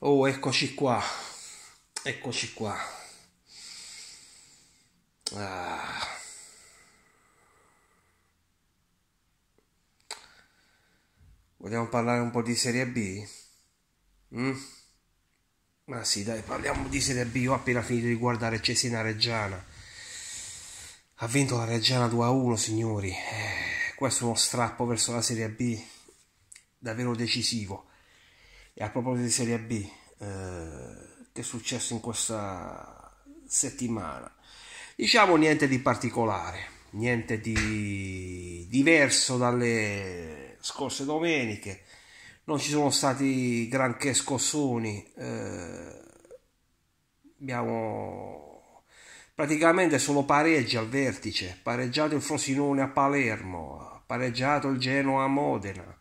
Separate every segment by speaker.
Speaker 1: Oh, eccoci qua, eccoci qua. Ah. Vogliamo parlare un po' di Serie B? Mm? Ma sì, dai, parliamo di Serie B. Ho appena finito di guardare Cesina Reggiana. Ha vinto la Reggiana 2-1, signori. Eh, questo è uno strappo verso la Serie B davvero decisivo. E a proposito di Serie B, eh, che è successo in questa settimana? Diciamo niente di particolare, niente di diverso dalle scorse domeniche, non ci sono stati granché scossoni, eh, abbiamo praticamente solo pareggi al vertice, pareggiato il Frosinone a Palermo, pareggiato il Genoa a Modena,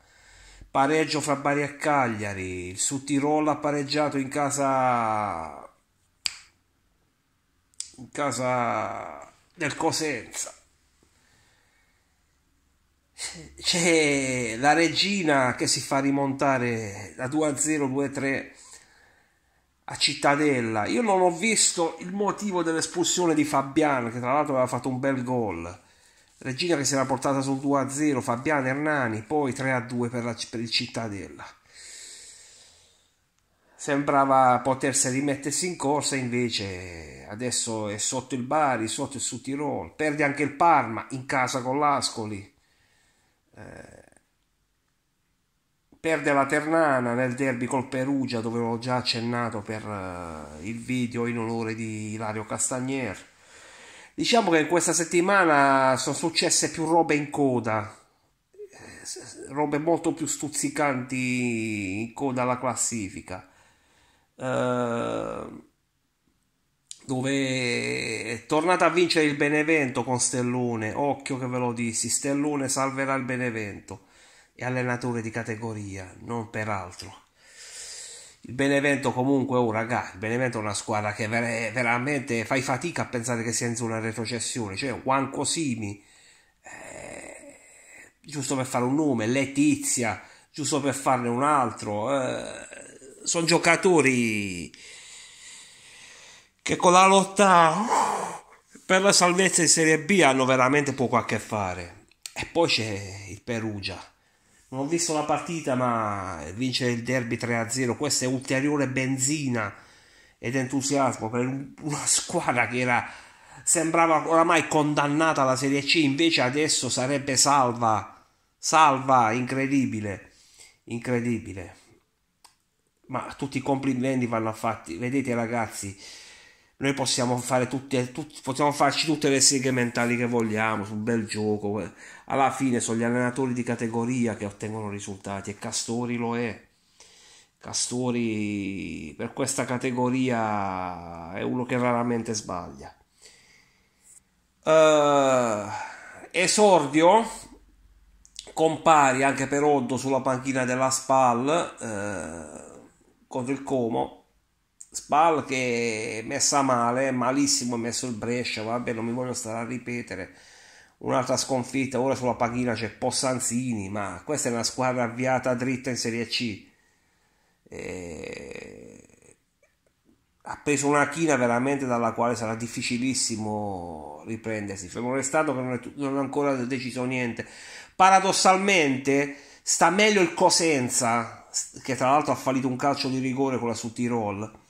Speaker 1: pareggio fra Bari e Cagliari, il Sud Tirolo ha pareggiato in casa in casa del Cosenza. C'è la regina che si fa rimontare da 2-0, 2-3 a Cittadella. Io non ho visto il motivo dell'espulsione di Fabiano, che tra l'altro aveva fatto un bel gol. Regina che si era portata sul 2-0, a Fabiana Hernani, poi 3-2 a per, la, per il Cittadella. Sembrava potersi rimettersi in corsa, invece adesso è sotto il Bari, sotto il Sud Tirol, perde anche il Parma in casa con l'Ascoli. Eh, perde la Ternana nel derby col Perugia, dove avevo già accennato per uh, il video in onore di Ilario Castagnier. Diciamo che in questa settimana sono successe più robe in coda, robe molto più stuzzicanti in coda alla classifica. Uh, dove è tornata a vincere il Benevento con Stellone. Occhio che ve lo dissi: Stellone salverà il Benevento. e allenatore di categoria, non per altro. Il Benevento comunque, oh ragà, il Benevento è una squadra che ver- veramente fai fatica a pensare che sia in una retrocessione, cioè Juan Cosimi, eh, giusto per fare un nome, Letizia, giusto per farne un altro, eh, sono giocatori che con la lotta uh, per la salvezza in Serie B hanno veramente poco a che fare. E poi c'è il Perugia non ho visto la partita, ma vincere il derby 3-0, questa è ulteriore benzina ed entusiasmo per una squadra che era, sembrava oramai condannata alla Serie C, invece adesso sarebbe salva, salva, incredibile, incredibile. Ma tutti i complimenti vanno fatti, vedete ragazzi, noi possiamo, fare tutti, tutti, possiamo farci tutte le seghe mentali che vogliamo su un bel gioco. Eh. Alla fine sono gli allenatori di categoria che ottengono risultati e Castori lo è. Castori per questa categoria è uno che raramente sbaglia. Uh, esordio compari anche per Oddo sulla panchina della SPAL uh, contro il Como Spal che è messa male, malissimo ha messo il Brescia, vabbè non mi voglio stare a ripetere. Un'altra sconfitta, ora sulla paghina c'è Possanzini, ma questa è una squadra avviata dritta in Serie C. E... Ha preso una china veramente dalla quale sarà difficilissimo riprendersi. Fermo restando che non, è, non ha ancora deciso niente. Paradossalmente sta meglio il Cosenza, che tra l'altro ha fallito un calcio di rigore con la su Tirol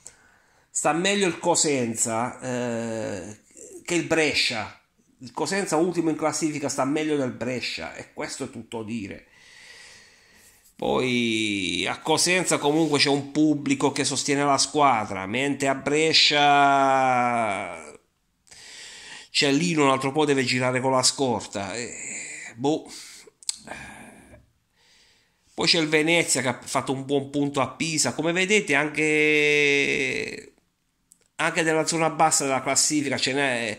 Speaker 1: sta meglio il Cosenza eh, che il Brescia. Il Cosenza ultimo in classifica sta meglio del Brescia e questo è tutto dire. Poi a Cosenza comunque c'è un pubblico che sostiene la squadra, mentre a Brescia c'è Lino un altro po' deve girare con la scorta. E, boh. Poi c'è il Venezia che ha fatto un buon punto a Pisa. Come vedete anche anche nella zona bassa della classifica ce n'è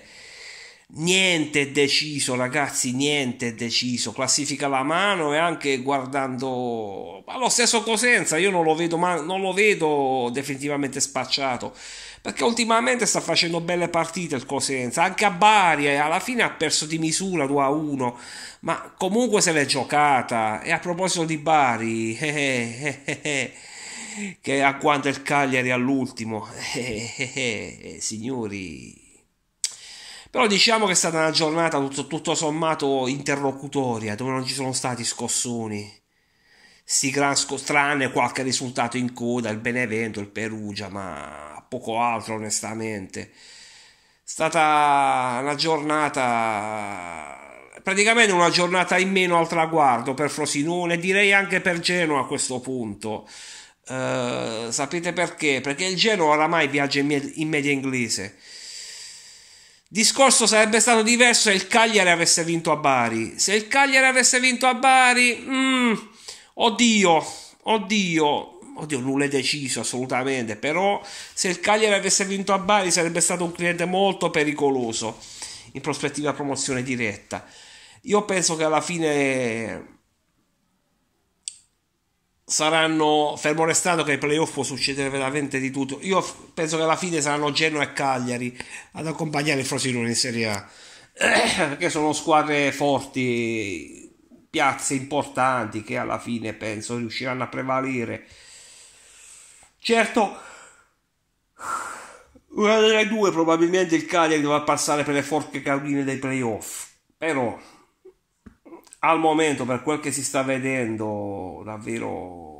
Speaker 1: niente deciso ragazzi niente deciso classifica la mano e anche guardando lo stesso Cosenza io non lo vedo ma non lo vedo definitivamente spacciato perché ultimamente sta facendo belle partite il Cosenza anche a Bari e eh, alla fine ha perso di misura 2 a 1 ma comunque se l'è giocata e a proposito di Bari eh, eh, eh, eh che a quanto il Cagliari all'ultimo. Eh, eh, eh, eh, signori, però diciamo che è stata una giornata tutto, tutto, sommato interlocutoria, dove non ci sono stati scossoni. Si tranne qualche risultato in coda, il Benevento, il Perugia, ma poco altro onestamente. È stata una giornata praticamente una giornata in meno al traguardo per Frosinone, direi anche per Genoa a questo punto. Eh, sapete perché? Perché il Genoa oramai viaggia in media inglese. Discorso sarebbe stato diverso se il Cagliari avesse vinto a Bari. Se il Cagliari avesse vinto a Bari, mm, oddio, oddio, oddio, nulla è deciso assolutamente. Però se il Cagliari avesse vinto a Bari sarebbe stato un cliente molto pericoloso in prospettiva promozione diretta. Io penso che alla fine saranno fermo restando che ai playoff può succedere veramente di tutto io penso che alla fine saranno Genoa e Cagliari ad accompagnare il Frosinone in Serie A eh, che sono squadre forti piazze importanti che alla fine penso riusciranno a prevalere certo una delle due probabilmente il Cagliari dovrà passare per le forche caudine dei playoff però al momento per quel che si sta vedendo davvero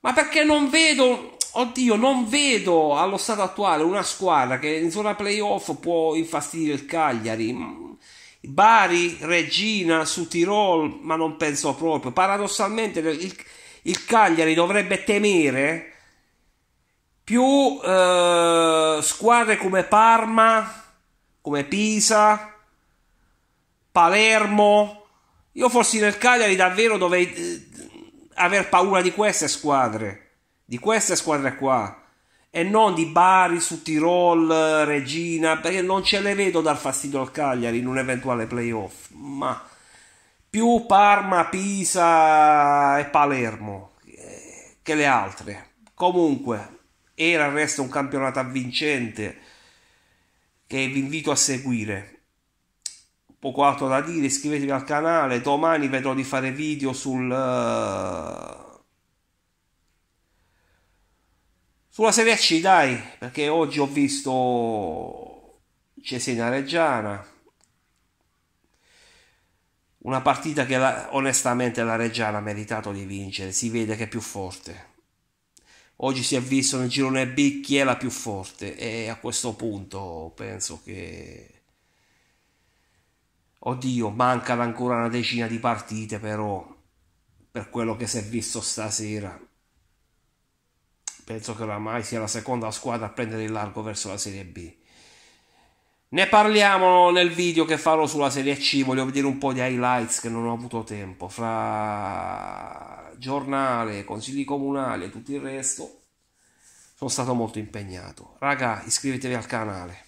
Speaker 1: ma perché non vedo oddio non vedo allo stato attuale una squadra che in zona playoff può infastidire il Cagliari mm, Bari, Regina, su Tirol ma non penso proprio paradossalmente il, il Cagliari dovrebbe temere più eh, squadre come Parma come Pisa Palermo. Io fossi nel Cagliari davvero dovrei eh, aver paura di queste squadre, di queste squadre qua, e non di Bari, su Tirol, Regina, perché non ce le vedo dar fastidio al Cagliari in un eventuale playoff, ma più Parma, Pisa e Palermo eh, che le altre. Comunque, era il resto un campionato avvincente che vi invito a seguire poco altro da dire, iscrivetevi al canale, domani vedrò di fare video sul... Uh, sulla Serie C dai, perché oggi ho visto Cesena Reggiana, una partita che la, onestamente la Reggiana ha meritato di vincere, si vede che è più forte. Oggi si è visto nel girone B chi è la più forte e a questo punto penso che Oddio, mancano ancora una decina di partite però, per quello che si è visto stasera. Penso che oramai sia la seconda squadra a prendere il largo verso la Serie B. Ne parliamo nel video che farò sulla Serie C, voglio vedere un po' di highlights che non ho avuto tempo, fra giornale, consigli comunali e tutto il resto. Sono stato molto impegnato. Raga, iscrivetevi al canale.